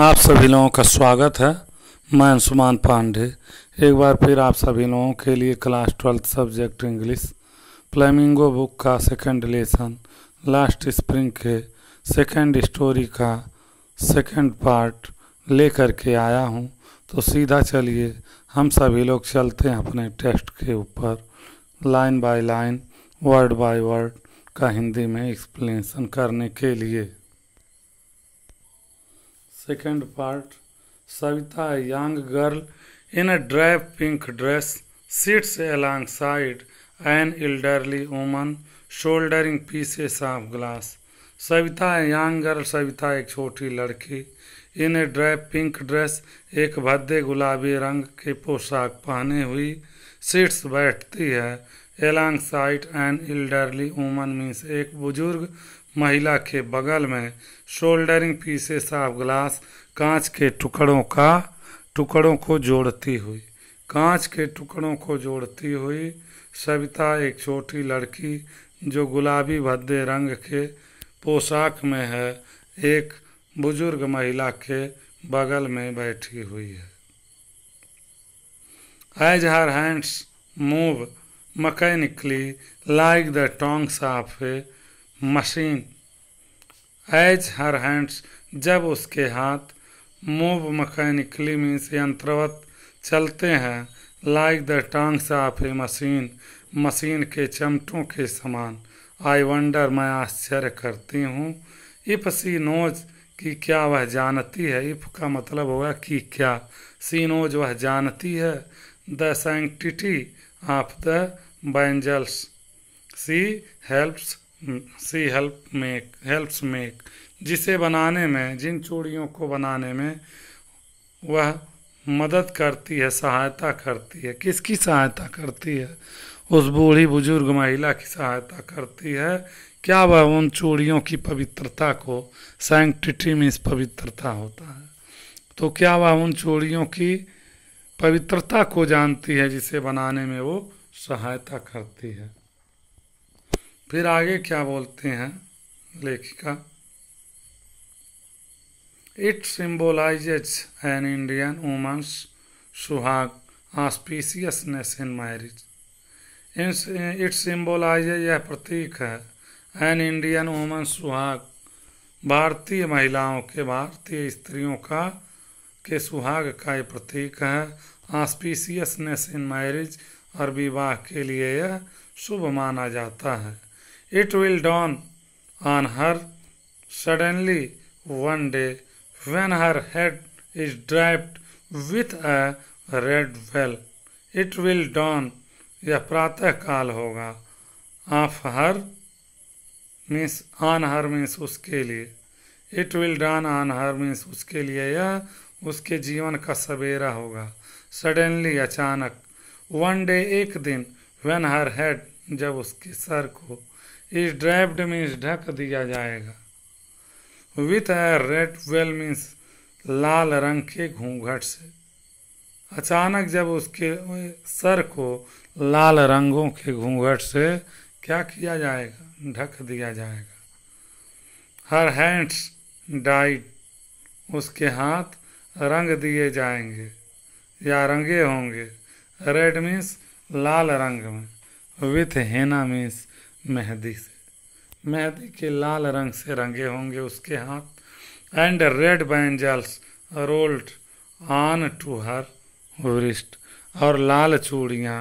आप सभी लोगों का स्वागत है मैं अंशुमान पांडे एक बार फिर आप सभी लोगों के लिए class twelfth subject English flamingo book का सेकंड लेसन लास्ट स्प्रिंग के सेकंड स्टोरी का सेकंड पार्ट लेकर के आया हूं तो सीधा चलिए हम सभी लोग चलते हैं अपने टेस्ट के ऊपर line by line word by word का हिंदी में एक्सप्लेनेशन करने के लिए second part savita a young girl in a dry pink dress sits alongside an elderly woman shouldering pieces of glass Savita young girl Savita एक छोटी लड़की इन ड्राई पिंक ड्रेस एक भद्दे गुलाबी रंग के पोशाक पहने हुई सीट्स बैठती है alongside an elderly woman means एक बुजुर्ग महिला के बगल में शोल्डरिंग पीसे साफ ग्लास कांच के टुकड़ों का टुकड़ों को जोड़ती हुई कांच के टुकड़ों को जोड़ती हुई सविता एक छोटी लड़की जो गुलाबी भद्दे रंग के पोशाक में है एक बुजुर्ग महिला के बगल में बैठी हुई है as her hands move mechanically like the tongs of a machine as her hands जब उसके हाथ मूव मकैनिकली मीन्स यंत्रवत चलते हैं like the tongs of a machine machine के चमटों के समान आई वंडर मैं आश्चर्य करती हूँ इफ सी नोज कि क्या वह जानती है इफ का मतलब होगा कि क्या सी नोज वह जानती है the sanctity of the bangles she helps she help make helps make जिसे बनाने में जिन चूड़ियों को बनाने में वह मदद करती है सहायता करती है किसकी सहायता करती है उस बूढ़ी बुजुर्ग महिला की सहायता करती है क्या वह उन चूड़ियों की पवित्रता को सैंक्टिटी में इस पवित्रता होता है तो क्या वह उन चूड़ियों की पवित्रता को जानती है जिसे बनाने में वो सहायता करती है फिर आगे क्या बोलते हैं लेखिका it symbolise an Indian woman's suhaag auspiciousness in marriage it symbolise यह प्रतीक है एन इंडियन वुमन सुहाग भारतीय महिलाओं के भारतीय स्त्रियों का के सुहाग का यह प्रतीक है ऑस्पिशियसनेस इन मैरिज और विवाह के लिए यह शुभ माना जाता है It will dawn on her suddenly one day when her head is draped with a red veil it will dawn यह प्रातः काल होगा of her means on her means उसके लिए it will dawn on her means उसके लिए यह उसके जीवन का सवेरा होगा सडनली अचानक वन डे एक दिन वेन हर हेड जब उसके सर को इस ड्राइव्ड मीन्स ढक दिया जाएगा with a red veil means लाल रंग के घूंघट से अचानक जब उसके सर को लाल रंगों के घूंघट से क्या किया जाएगा ढक दिया जाएगा हर हैंड्स डाइड उसके हाथ रंग दिए जाएंगे या रंगे होंगे रेड मीन्स लाल रंग में विथ हेना मीन्स मेहंदी से मेहंदी के लाल रंग से रंगे होंगे उसके हाथ and red bangles rolled on to her वरिष्ठ और लाल चूड़ियाँ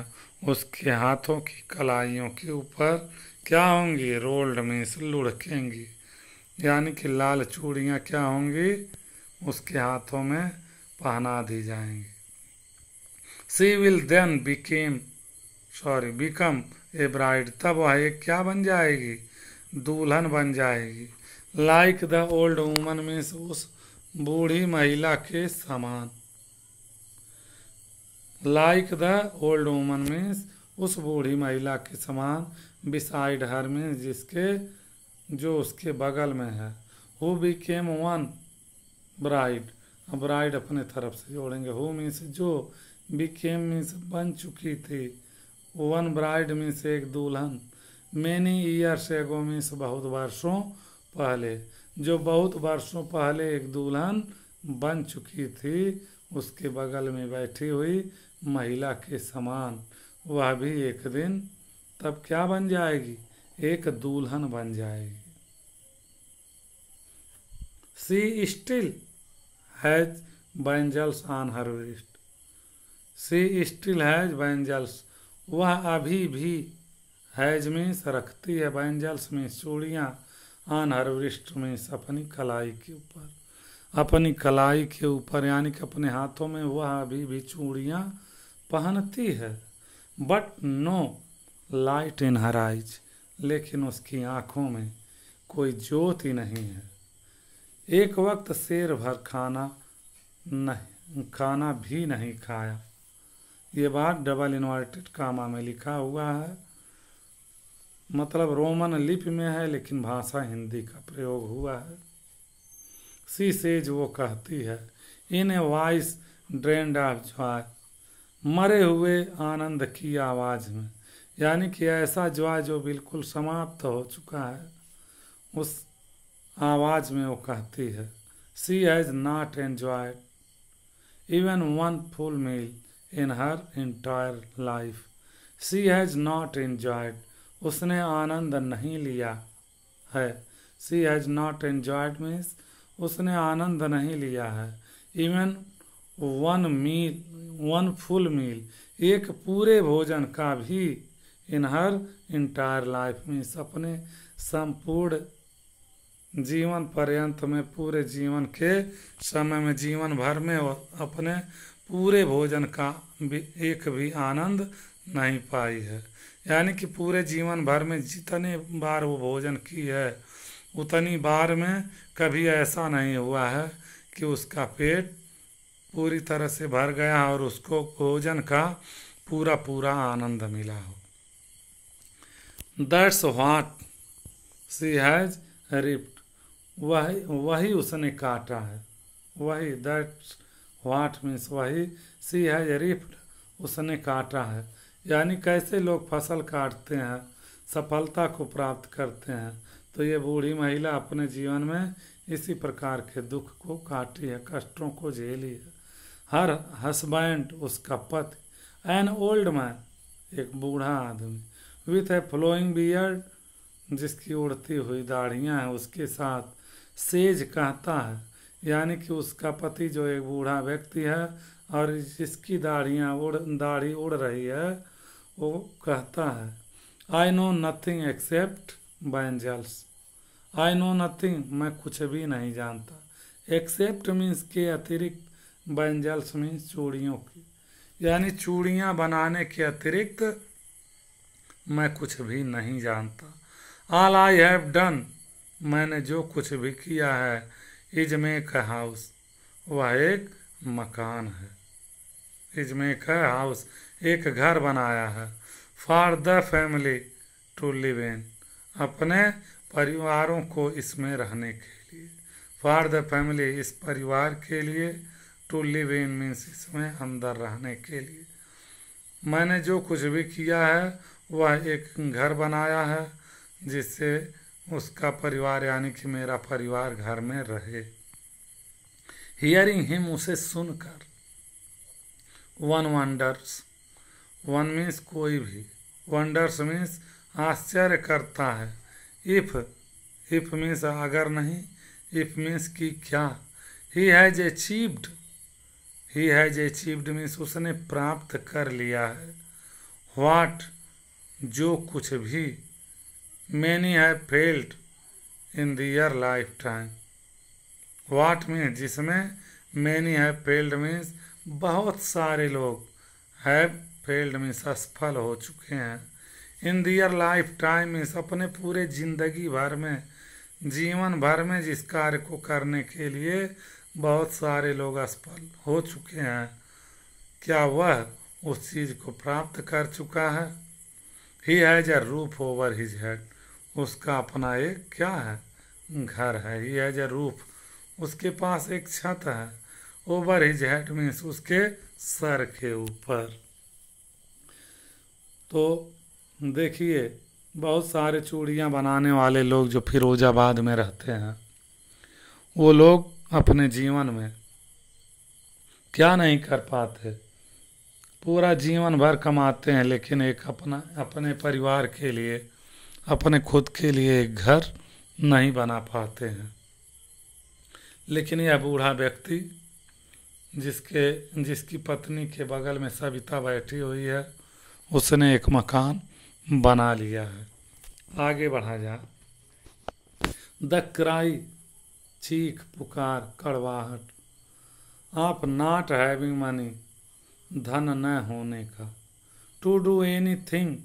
उसके हाथों की कलाइयों के ऊपर क्या होंगी रोल्ड में से लुढ़केंगी यानी कि लाल चूड़ियाँ क्या होंगी उसके हाथों में पहना दी जाएंगी she will then became sorry become a bride तब वह एक क्या बन जाएगी दुल्हन बन जाएगी like the old woman means उस बूढ़ी महिला के समान like the old woman means उस बूढ़ी महिला के समान बिसाइड हर मीन्स जिसके जो उसके बगल में है who became one bride bride अपने तरफ से जोड़ेंगे हु मीन्स जो बी केम मीन्स बन चुकी थी वन ब्राइड मीन्स एक दुल्हन मैनी ईयर्स एगो मीन्स बहुत वर्षों पहले जो बहुत वर्षों पहले एक दुल्हन बन चुकी थी उसके बगल में बैठी हुई महिला के समान वह भी एक दिन तब क्या बन जाएगी एक दुल्हन बन जाएगी she still has bangles on her waist she still has bangles वह अभी भी हैज में सरखती है बैंजल्स में चूड़ियाँ आन हर वृष्ट में अपनी कलाई के ऊपर अपनी कलाई के ऊपर यानी कि अपने हाथों में वह अभी भी चूड़ियाँ पहनती है but no light in her eyes लेकिन उसकी आँखों में कोई जोत ही नहीं है एक वक्त शेर भर खाना नहीं खाना भी नहीं खाया ये बात डबल इन्वर्टेड कामा में लिखा हुआ है मतलब रोमन लिपि में है लेकिन भाषा हिंदी का प्रयोग हुआ है सी सेज वो कहती है in a voice drained of joy मरे हुए आनंद की आवाज़ में यानी कि ऐसा ज्वाय जो बिल्कुल समाप्त हो चुका है उस आवाज़ में वो कहती है she has not enjoyed even one full meal in her entire life she has not enjoyed उसने आनंद नहीं लिया है she has not enjoyed means उसने आनंद नहीं लिया है even one meal one full meal एक पूरे भोजन का भी in her entire life means अपने संपूर्ण जीवन पर्यंत में पूरे जीवन के समय में जीवन भर में अपने पूरे भोजन का भी एक भी आनंद नहीं पाई है यानी कि पूरे जीवन भर में जितने बार वो भोजन की है उतनी बार में कभी ऐसा नहीं हुआ है कि उसका पेट पूरी तरह से भर गया और उसको भोजन का पूरा पूरा आनंद मिला हो that's what she has reaped वही वही उसने काटा है वही दैट्स वाट मीन्स वही सी है रिफ्ट उसने काटा है यानी कैसे लोग फसल काटते हैं सफलता को प्राप्त करते हैं तो ये बूढ़ी महिला अपने जीवन में इसी प्रकार के दुख को काटी है कष्टों को झेली है हर हस्बैंड उसका पति एन ओल्ड मैन एक बूढ़ा आदमी विथ ए फ्लोइंग बियर्ड जिसकी उड़ती हुई दाढ़ियाँ हैं उसके साथ सेज कहता है यानी कि उसका पति जो एक बूढ़ा व्यक्ति है और जिसकी दाढ़ियाँ उड़ दाढ़ी उड़ रही है वो कहता है I know nothing except bangles I know nothing मैं कुछ भी नहीं जानता एक्सेप्ट मीन्स के अतिरिक्त बैंजल्स मीन्स चूड़ियों की यानी चूड़ियाँ बनाने के अतिरिक्त मैं कुछ भी नहीं जानता आल आई हैव डन मैंने जो कुछ भी किया है इज मेक अ हाउस वह एक मकान है इज मेक अ हाउस एक घर बनाया है for the family to live in अपने परिवारों को इसमें रहने के लिए फॉर द फैमिली इस परिवार के लिए टू लिव इन मीन्स इसमें अंदर रहने के लिए मैंने जो कुछ भी किया है वह एक घर बनाया है जिससे उसका परिवार यानी कि मेरा परिवार घर में रहे हियरिंग हिम उसे सुनकर वन वंडर्स वन मीन्स कोई भी वंडर्स मीन्स आश्चर्य करता है इफ इफ मीन्स अगर नहीं इफ मीन्स कि क्या he has achieved he has achieved means उसने प्राप्त कर लिया है वाट जो कुछ भी Many have failed in their lifetime. What means? जिसमें मैनी है फेल्ड मीन्स बहुत सारे लोग है failed means असफल हो चुके हैं in their lifetime means अपने पूरे जिंदगी भर में जीवन भर में जिस कार्य को करने के लिए बहुत सारे लोग असफल हो चुके हैं क्या वह उस चीज़ को प्राप्त कर चुका है he has a roof over his head उसका अपना एक क्या है घर है ही एज ए रूफ उसके पास एक छत है ओवर हिज हेड मीन्स उसके सर के ऊपर तो देखिए बहुत सारे चूड़ियाँ बनाने वाले लोग जो फिरोजाबाद में रहते हैं वो लोग अपने जीवन में क्या नहीं कर पाते पूरा जीवन भर कमाते हैं लेकिन एक अपना अपने परिवार के लिए अपने खुद के लिए एक घर नहीं बना पाते हैं लेकिन यह बूढ़ा व्यक्ति जिसके जिसकी पत्नी के बगल में सविता बैठी हुई है उसने एक मकान बना लिया है आगे बढ़ा जा क्राई चीख पुकार कड़वाहट आप नॉट हैविंग मनी धन न होने का टू डू एनी थिंग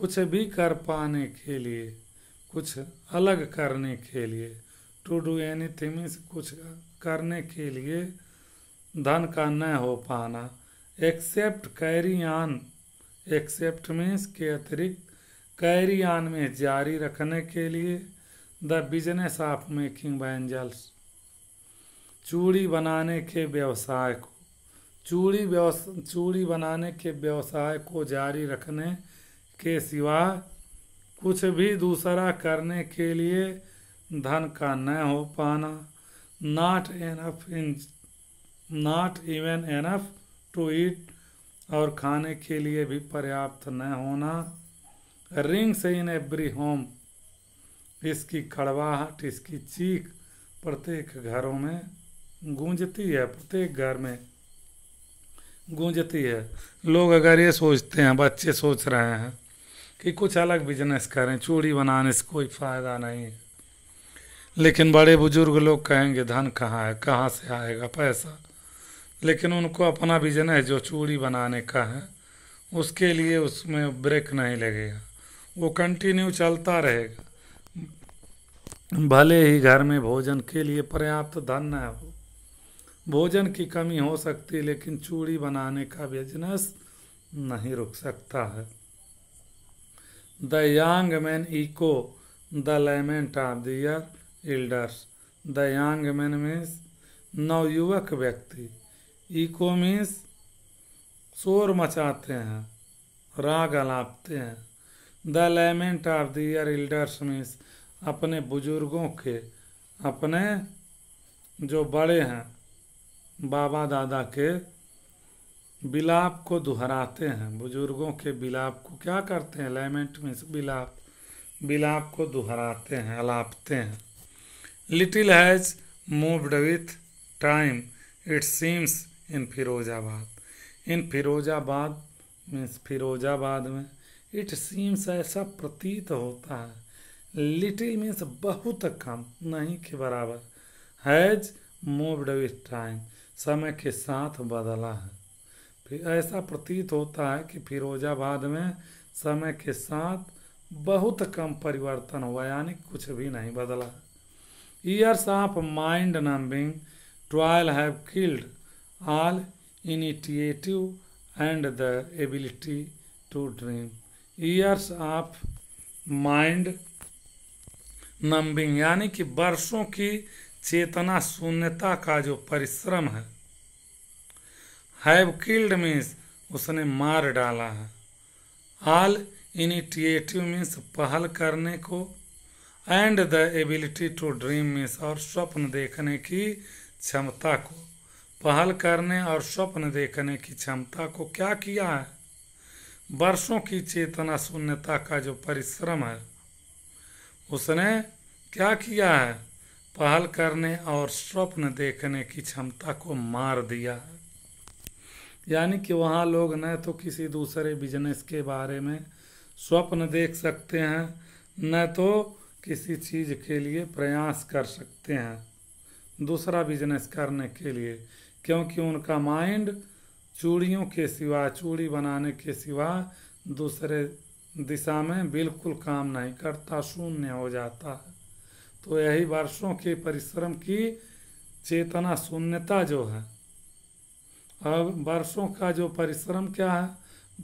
कुछ भी कर पाने के लिए कुछ अलग करने के लिए to do anything means कुछ करने के लिए धन का न हो पाना except carry on except means के अतिरिक्त कैरी ऑन में जारी रखने के लिए the business of making bangles चूड़ी बनाने के व्यवसाय को चूड़ी व्यवस चूड़ी बनाने के व्यवसाय को जारी रखने के सिवा कुछ भी दूसरा करने के लिए धन का न हो पाना not enough in not even enough to eat और खाने के लिए भी पर्याप्त न होना रिंग्स इन एवरी होम इसकी खड़वाहट इसकी चीख प्रत्येक घरों में गूंजती है प्रत्येक घर में गूंजती है लोग अगर ये सोचते हैं बच्चे सोच रहे हैं कि कुछ अलग बिजनेस करें चूड़ी बनाने से कोई फ़ायदा नहीं है लेकिन बड़े बुजुर्ग लोग कहेंगे धन कहाँ है कहाँ से आएगा पैसा लेकिन उनको अपना बिजनेस जो चूड़ी बनाने का है उसके लिए उसमें ब्रेक नहीं लगेगा वो कंटिन्यू चलता रहेगा भले ही घर में भोजन के लिए पर्याप्त धन न हो भोजन की कमी हो सकती लेकिन चूड़ी बनाने का बिजनेस नहीं रुक सकता है the young man echo the lament of their elders the young man means नवयुवक व्यक्ति इको मीन्स शोर मचाते हैं राग अलापते हैं the lament of their elders means अपने बुजुर्गों के अपने जो बड़े हैं बाबा दादा के बिलाप को दोहराते हैं बुजुर्गों के बिलाप को क्या करते हैं लेमेंट में बिलाप बिलाप को दोहराते हैं अलापते हैं little has moved with time it seems in Firozabad in Firozabad means Firozabad में इट सीम्स ऐसा प्रतीत होता है लिटिल मीन्स बहुत कम नहीं के बराबर हैज मूव्ड विथ टाइम समय के साथ बदला है फिर ऐसा प्रतीत होता है कि फिरोजाबाद में समय के साथ बहुत कम परिवर्तन हुआ यानी कुछ भी नहीं बदला years of mind numbing toil have killed all initiative and the ability to dream years of mind numbing यानी कि वर्षों की चेतना शून्यता का जो परिश्रम है हैव किल्ड मीन्स उसने मार डाला है आल इनिटिएटिव मीन्स पहल करने को and the ability to dream means और स्वप्न देखने की क्षमता को पहल करने और स्वप्न देखने की क्षमता को क्या किया है वर्षों की चेतना शून्यता का जो परिश्रम है उसने क्या किया है पहल करने और स्वप्न देखने की क्षमता को मार दिया है यानी कि वहाँ लोग न तो किसी दूसरे बिजनेस के बारे में स्वप्न देख सकते हैं न तो किसी चीज़ के लिए प्रयास कर सकते हैं दूसरा बिजनेस करने के लिए क्योंकि उनका माइंड चूड़ियों के सिवा चूड़ी बनाने के सिवा दूसरे दिशा में बिल्कुल काम नहीं करता शून्य हो जाता है तो यही वर्षों के परिश्रम की चेतना शून्यता जो है अब वर्षों का जो परिश्रम क्या है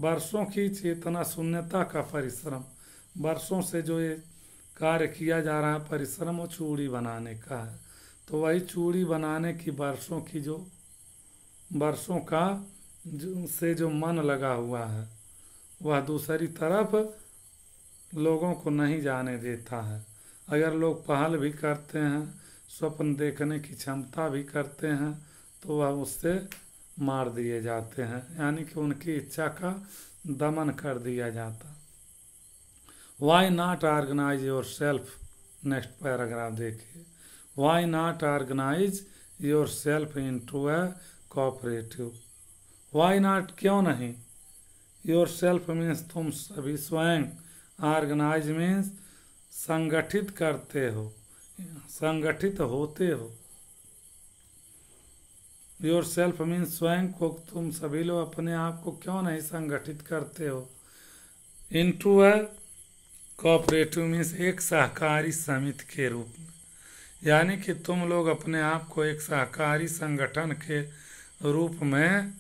वर्षों की चेतना शून्यता का परिश्रम वर्षों से जो ये कार्य किया जा रहा है परिश्रम वो चूड़ी बनाने का है तो वही चूड़ी बनाने की वर्षों की जो वर्षों का जो से जो मन लगा हुआ है वह दूसरी तरफ लोगों को नहीं जाने देता है अगर लोग पहल भी करते हैं स्वप्न देखने की क्षमता भी करते हैं तो वह उससे मार दिए जाते हैं यानी कि उनकी इच्छा का दमन कर दिया जाता why not organise yourself next paragraph देखिए why not organise yourself into a cooperative why not क्यों नहीं योर सेल्फ मीन्स तुम सभी स्वयं ऑर्गेनाइज मीन्स संगठित करते हो संगठित होते हो योर सेल्फ मीन स्वयं को तुम सभी लोग अपने आप को क्यों नहीं संगठित करते हो into a cooperative means एक सहकारी समिति के रूप में यानी कि तुम लोग अपने आप को एक सहकारी संगठन के रूप में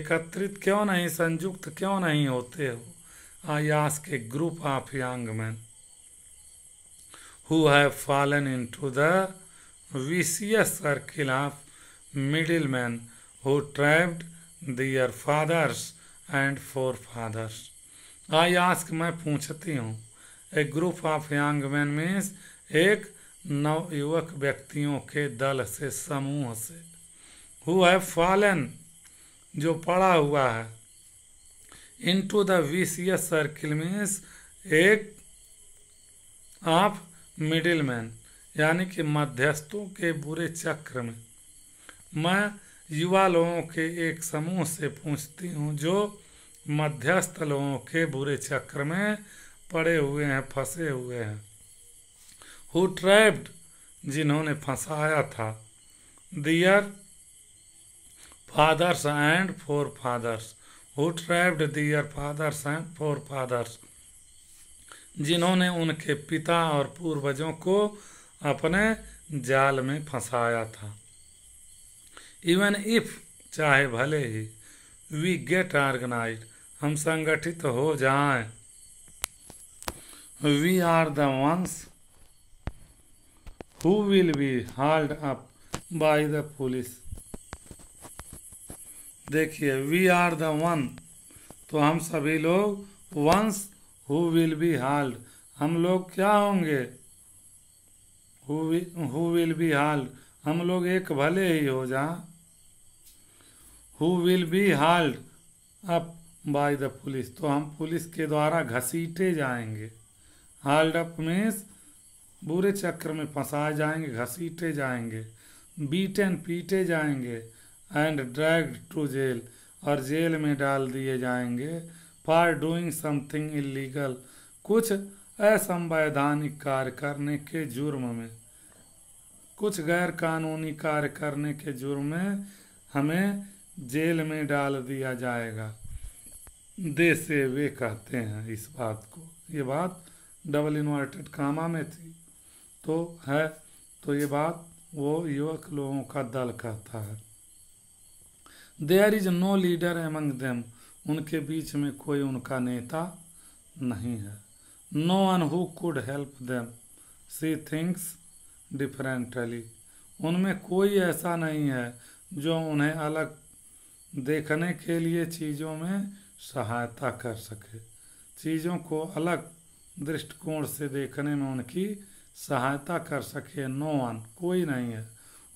एकत्रित क्यों नहीं संयुक्त क्यों नहीं होते हो आयास के group of young man who have fallen into the vicious circle of middle who who their fathers and forefathers I ask मैं पूछती हूँ a group of young man means एक नवयुवक व्यक्तियों के दल से समूह से हु है फॉलन जो पड़ा हुआ है into the vicious circle means एक ऑफ मिडिल मैन यानी कि मध्यस्थों के बुरे चक्र में मैं युवा लोगों के एक समूह से पूछती हूँ जो मध्यस्थ लोगों के बुरे चक्र में पड़े हुए हैं फंसे हुए हैं हु ट्रैप्ड जिन्होंने फंसाया था their fathers and forefathers who trapped their fathers and forefathers जिन्होंने उनके पिता और पूर्वजों को अपने जाल में फंसाया था इवन इफ चाहे भले ही वी गेट ऑर्गेनाइज हम संगठित हो जाएं we are the ones who will be hauled up by the police देखिए वी आर द वन तो हम सभी लोग ones who will be hauled हम लोग क्या होंगे हु विल बी हाल्ड हम लोग एक भले ही हो जहाँ who will be hauled up by the police तो हम पुलिस के द्वारा घसीटे जाएंगे हाल्ड अप मीन्स बुरे चक्र में फंसाए जाएंगे घसीटे जाएंगे एंड पीटे जाएंगे एंड ड्रैग टू जेल और जेल में डाल दिए जाएंगे फॉर डूइंग समथिंग इलीगल कुछ असंवैधानिक कार्य करने के जुर्म में कुछ गैर कानूनी कार्य करने के जुर्म में हमें जेल में डाल दिया जाएगा दे से वे कहते हैं इस बात को ये बात डबल इन्वर्टेड कामा में थी तो है तो ये बात वो युवक लोगों का दल कहता है there is no leader among them उनके बीच में कोई उनका नेता नहीं है no one who could help them see things differently उनमें कोई ऐसा नहीं है जो उन्हें अलग देखने के लिए चीज़ों में सहायता कर सके चीज़ों को अलग दृष्टिकोण से देखने में उनकी सहायता कर सके नो वन कोई नहीं है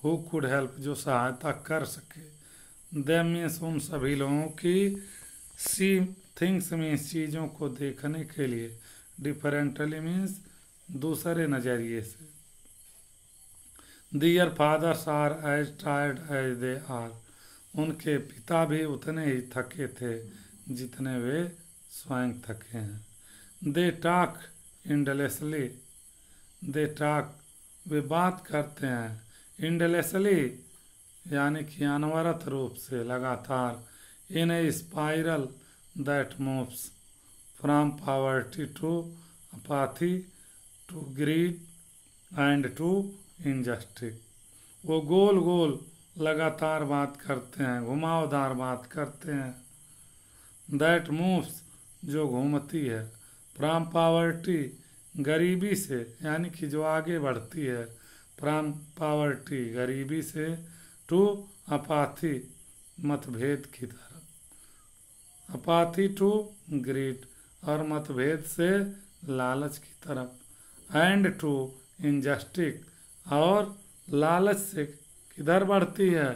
हु कुड हेल्प जो सहायता कर सके दे मीन्स उन सभी लोगों की सी थिंग्स मीन्स चीज़ों को देखने के लिए डिफरेंटली मीन्स दूसरे नज़रिए से their fathers are as tired as they are उनके पिता भी उतने ही थके थे जितने वे स्वयं थके हैं दे टाक इंडलेसली दे टाक वे बात करते हैं इंडलेसली यानी कि अनवरत रूप से लगातार in a spiral that moves from poverty to apathy to greed and to injustice वो गोल गोल लगातार बात करते हैं घुमावदार बात करते हैं दैट मूव्स जो घूमती है फ्राम पावर्टी गरीबी से यानी कि जो आगे बढ़ती है फ्राम पावर्टी गरीबी से टू अपाथी मतभेद की तरफ अपाथी टू ग्रीड और मतभेद से लालच की तरफ एंड टू इंजस्टिक और लालच से किधर बढ़ती है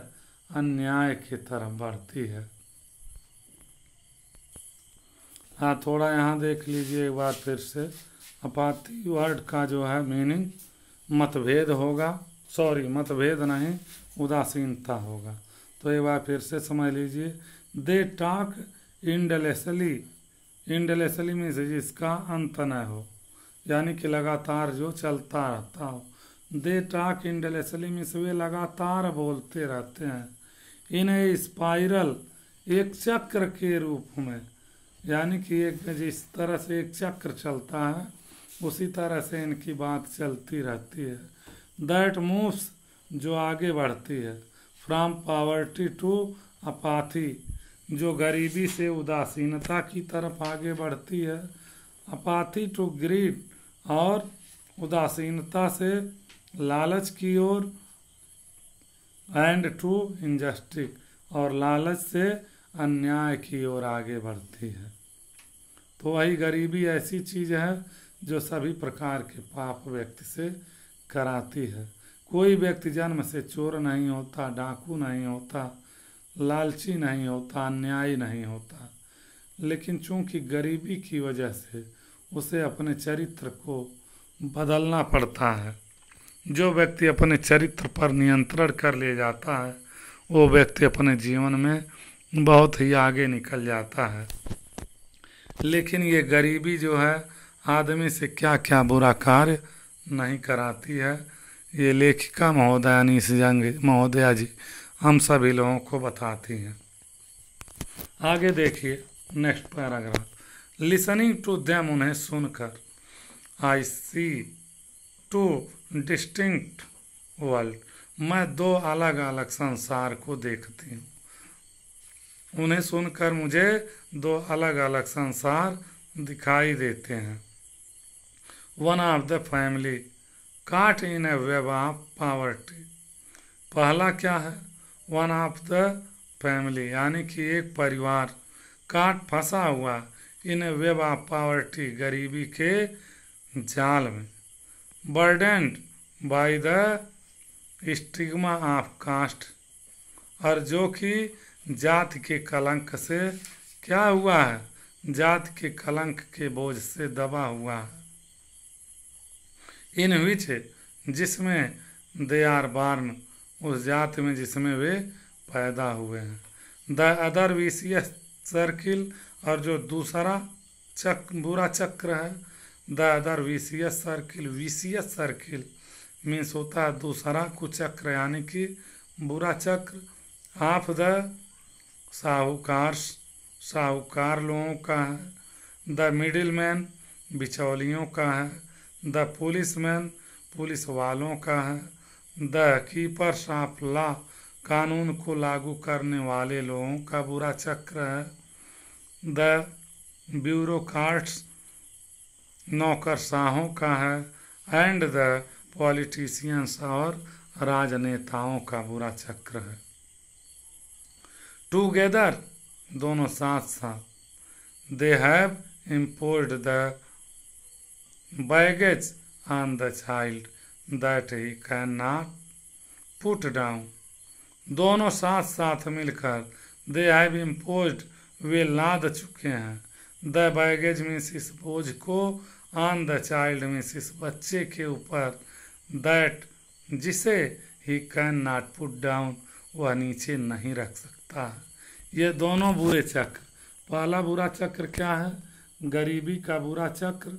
अन्याय की तरफ बढ़ती है हाँ थोड़ा यहाँ देख लीजिए एक बार फिर से अपाति वर्ड का जो है मीनिंग मतभेद होगा सॉरी मतभेद नहीं उदासीनता होगा तो एक बार फिर से समझ लीजिए दे टाक इंडलेसली इंडलेसली मीन्स जिसका अंत न हो यानी कि लगातार जो चलता रहता हो दे टाक इंडलेसली में वे लगातार बोलते रहते हैं इन्हें स्पाइरल एक चक्र के रूप में यानी कि एक जिस तरह से एक चक्र चलता है उसी तरह से इनकी बात चलती रहती है दैट मूव्स जो आगे बढ़ती है फ्रॉम पावर्टी टू अपाथी जो गरीबी से उदासीनता की तरफ आगे बढ़ती है अपाथी टू ग्रीड और उदासीनता से लालच की ओर एंड टू इंजस्टिक और लालच से अन्याय की ओर आगे बढ़ती है तो वही गरीबी ऐसी चीज़ है जो सभी प्रकार के पाप व्यक्ति से कराती है कोई व्यक्ति जन्म से चोर नहीं होता डाकू नहीं होता लालची नहीं होता अन्यायी नहीं होता लेकिन चूंकि गरीबी की वजह से उसे अपने चरित्र को बदलना पड़ता है जो व्यक्ति अपने चरित्र पर नियंत्रण कर ले जाता है वो व्यक्ति अपने जीवन में बहुत ही आगे निकल जाता है लेकिन ये गरीबी जो है आदमी से क्या क्या बुरा कार्य नहीं कराती है ये लेखिका महोदया जंग महोदया जी हम सभी लोगों को बताती हैं आगे देखिए next paragraph listening to them उन्हें सुनकर I see two distinct world मैं दो अलग अलग संसार को देखती हूँ उन्हें सुनकर मुझे दो अलग अलग संसार दिखाई देते हैं one of the family caught in a web of poverty पहला क्या है वन ऑफ द फैमिली यानी कि एक परिवार काट फंसा हुआ इन वेब ऑफ पावर्टी गरीबी के जाल में burdened by the stigma of caste और जो कि जात के कलंक से क्या हुआ है जात के कलंक के बोझ से दबा हुआ है इन विच जिसमें दे आर बार्न उस जात में जिसमें वे पैदा हुए हैं द अदर वीसीएस सर्किल और जो दूसरा चक बुरा चक्र है the other vicious circle vicious circle means होता है दूसरा कुचक्र यानी कि बुरा चक्र आप द साहूकार साहूकार लोगों का है द मिडिल मैन बिचौलियों का है द पुलिस मैन पुलिस वालों का है द कीपर्स ऑफ लॉ कानून को लागू करने वाले लोगों का बुरा चक्र है द ब्यूरोक्राट्स नौकरशाहों का है एंड द पॉलिटिशियंस और राजनेताओं का बुरा चक्र है टूगेदर दोनों साथ साथ they have imposed the baggage on the child that he cannot put down दोनों साथ साथ मिलकर दे हैव इम्पोज वे लाद चुके हैं द बैगेज मीन्स इस बोझ को ऑन द चाइल्ड मीन्स इस बच्चे के ऊपर दैट जिसे he cannot put down वह नीचे नहीं रख सकता ये दोनों बुरे चक्र पहला बुरा चक्र क्या है गरीबी का बुरा चक्र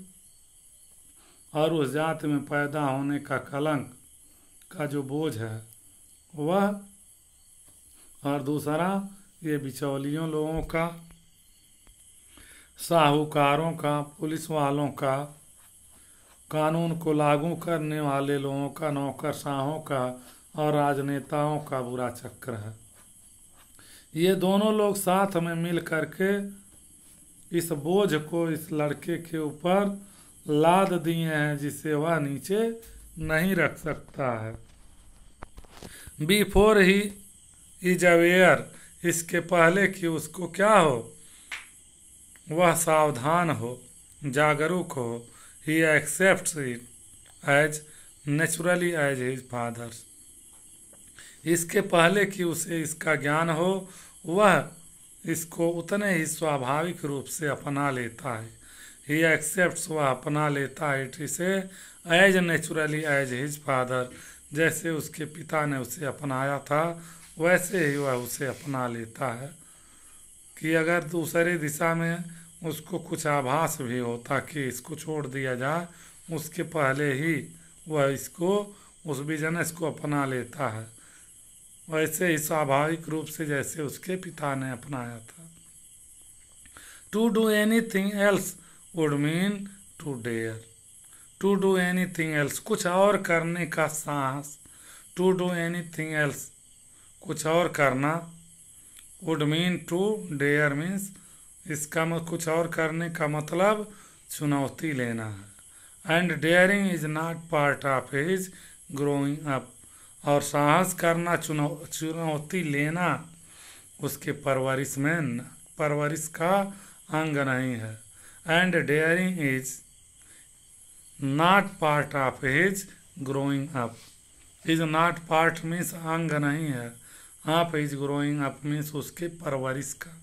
और उस जात में पैदा होने का कलंक का जो बोझ है वह और दूसरा ये बिचौलियों लोगों का साहूकारों का पुलिस वालों का कानून को लागू करने वाले लोगों का नौकरशाहों का और राजनेताओं का बुरा चक्र है ये दोनों लोग साथ में मिल करके इस बोझ को इस लड़के के ऊपर लाद दिए हैं जिसे वह नीचे नहीं रख सकता है बिफोर ही इज अवेयर इसके पहले कि उसको क्या हो वह सावधान हो जागरूक हो he accept it as naturally as his father इसके पहले कि उसे इसका ज्ञान हो वह इसको उतने ही स्वाभाविक रूप से अपना लेता है ही एक्सेप्ट वह अपना लेता है इट इसे as naturally as his father जैसे उसके पिता ने उसे अपनाया था वैसे ही वह उसे अपना लेता है कि अगर दूसरे दिशा में उसको कुछ आभास भी हो ताकि इसको छोड़ दिया जाए उसके पहले ही वह इसको उस बिजनेस इसको अपना लेता है वैसे ही स्वाभाविक रूप से जैसे उसके पिता ने अपनाया था to do anything else would mean to dare to do anything else कुछ और करने का साहस to do anything else कुछ और करना would mean to dare means इसका मत कुछ और करने का मतलब चुनौती लेना है and daring is not part of is growing up और साहस करना चुनौ चुनौती लेना उसके परवरिश में परवरिश का अंग नहीं है and daring is not part of his growing up is not part means अंग नहीं है आप इज ग्रोइंग अप मीन्स उसके परवरिश का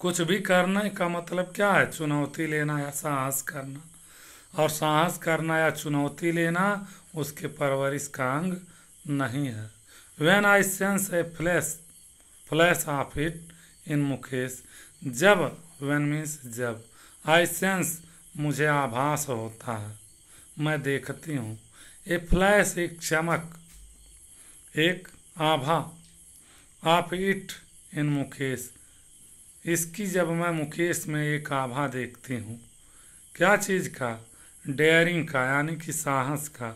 कुछ भी करना का मतलब क्या है चुनौती लेना या साहस करना और साहस करना या चुनौती लेना उसके परवरिश का अंग नहीं है when I sense a flash flash of it in Mukesh जब वेन मीन्स जब आई सेंस मुझे आभास होता है मैं देखती हूँ ए फ्लैश एक चमक एक आभा ऑफ इट इन मुकेश इसकी जब मैं मुकेश में एक आभा देखती हूँ क्या चीज़ का डेयरिंग का यानी कि साहस का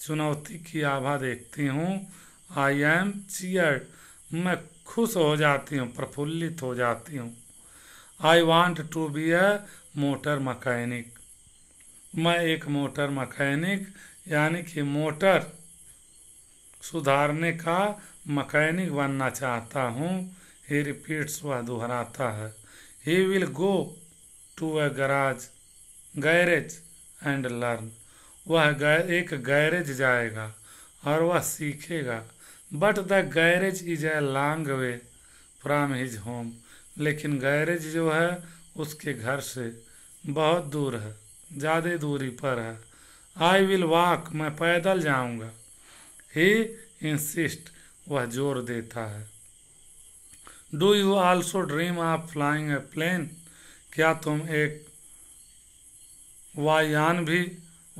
चुनौती की आभा देखती हूँ आई एम चीयर मैं खुश हो जाती हूँ प्रफुल्लित हो जाती हूँ I want to be a motor mechanic मैं एक मोटर मकैनिक यानी कि मोटर सुधारने का मकैनिक बनना चाहता हूँ he repeats वह दोहराता है he will go to a garage garage and learn वह एक गैरेज जाएगा और वह सीखेगा but the garage is a long way from his home लेकिन गैरेज जो है उसके घर से बहुत दूर है ज़्यादा दूरी पर है आई विल वॉक मैं पैदल जाऊँगा ही इंसिस्ट वह जोर देता है do you also dream of flying a plane क्या तुम एक वायान भी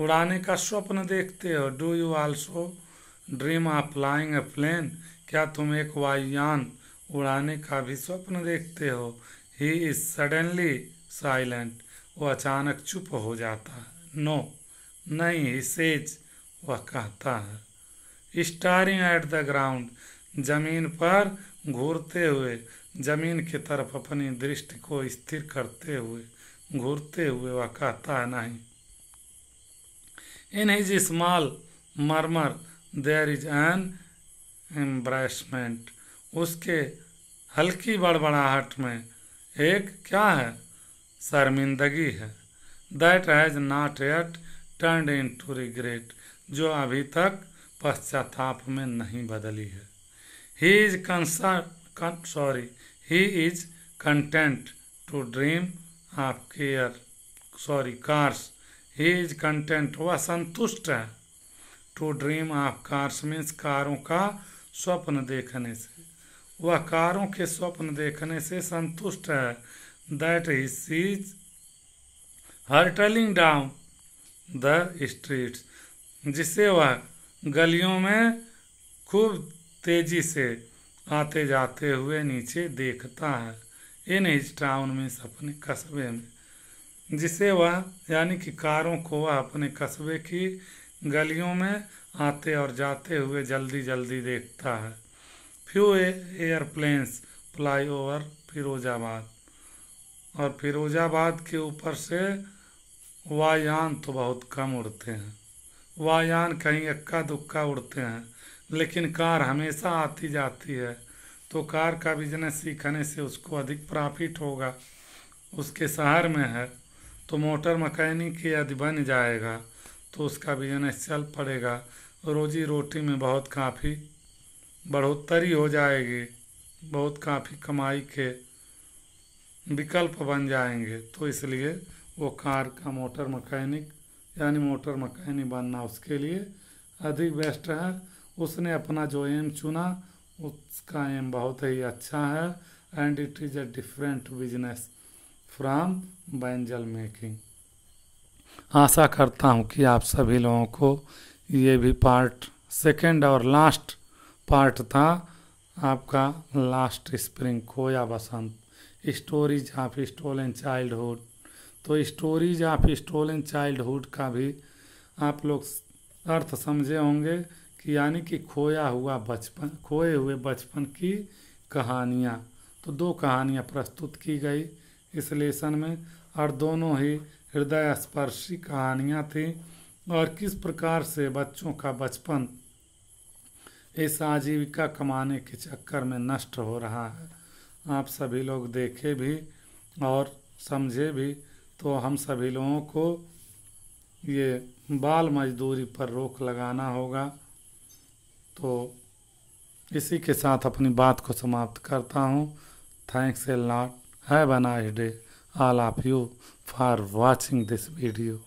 उड़ाने का स्वप्न देखते हो do you also dream of flying a plane क्या तुम एक वायान उड़ाने का भी स्वप्न देखते हो ही इज सडनली साइलेंट वो अचानक चुप हो जाता है नो no, नहीं ही सेज वह कहता है स्टारिंग एट द ग्राउंड जमीन पर घूरते हुए जमीन की तरफ अपनी दृष्टि को स्थिर करते हुए घूरते हुए वह कहता है नहीं in his small murmur there is an embarrassment उसके हल्की बड़बड़ाहट में एक क्या है शर्मिंदगी है that has not yet turn into regret जो अभी तक पश्चाताप में नहीं बदली है He is concerned, con, sorry, he is content to dream of care, sorry, cars. He is content, वह संतुष्ट है to dream of cars means कारों का स्वप्न देखने से वह कारों के स्वप्न देखने से संतुष्ट है that he sees hurtling down the streets जिससे वह गलियों में खूब तेजी से आते जाते हुए नीचे देखता है इन इस टाउन में अपने कस्बे में जिसे वह यानी कि कारों को वह अपने कस्बे की गलियों में आते और जाते हुए जल्दी जल्दी देखता है few airplanes fly over Firozabad और फिरोजाबाद के ऊपर से वायान तो बहुत कम उड़ते हैं वायान कहीं इक्का दुक्का उड़ते हैं लेकिन कार हमेशा आती जाती है तो कार का बिजनेस सीखने से उसको अधिक प्रॉफिट होगा उसके शहर में है तो मोटर मकैनिक यदि बन जाएगा तो उसका बिजनेस चल पड़ेगा रोजी रोटी में बहुत काफ़ी बढ़ोतरी हो जाएगी बहुत काफ़ी कमाई के विकल्प बन जाएंगे तो इसलिए वो कार का मोटर मकैनिक यानी मोटर मकैनिक बनना उसके लिए अधिक बेस्ट है उसने अपना जो एम चुना उसका एम बहुत ही अच्छा है and it is a different business from bangle making आशा करता हूँ कि आप सभी लोगों को ये भी पार्ट सेकेंड और लास्ट पार्ट था आपका लास्ट स्प्रिंग खोया या बसंत stories of stolen child childhood तो stories of stolen child childhood का भी आप लोग अर्थ समझे होंगे यानी कि खोया हुआ बचपन खोए हुए बचपन की कहानियाँ तो दो कहानियाँ प्रस्तुत की गई इस लेसन में और दोनों ही हृदय स्पर्शी कहानियाँ थीं और किस प्रकार से बच्चों का बचपन इस आजीविका कमाने के चक्कर में नष्ट हो रहा है आप सभी लोग देखे भी और समझे भी तो हम सभी लोगों को ये बाल मजदूरी पर रोक लगाना होगा तो इसी के साथ अपनी बात को समाप्त करता हूँ thanks a lot have a nice day all of you for watching this video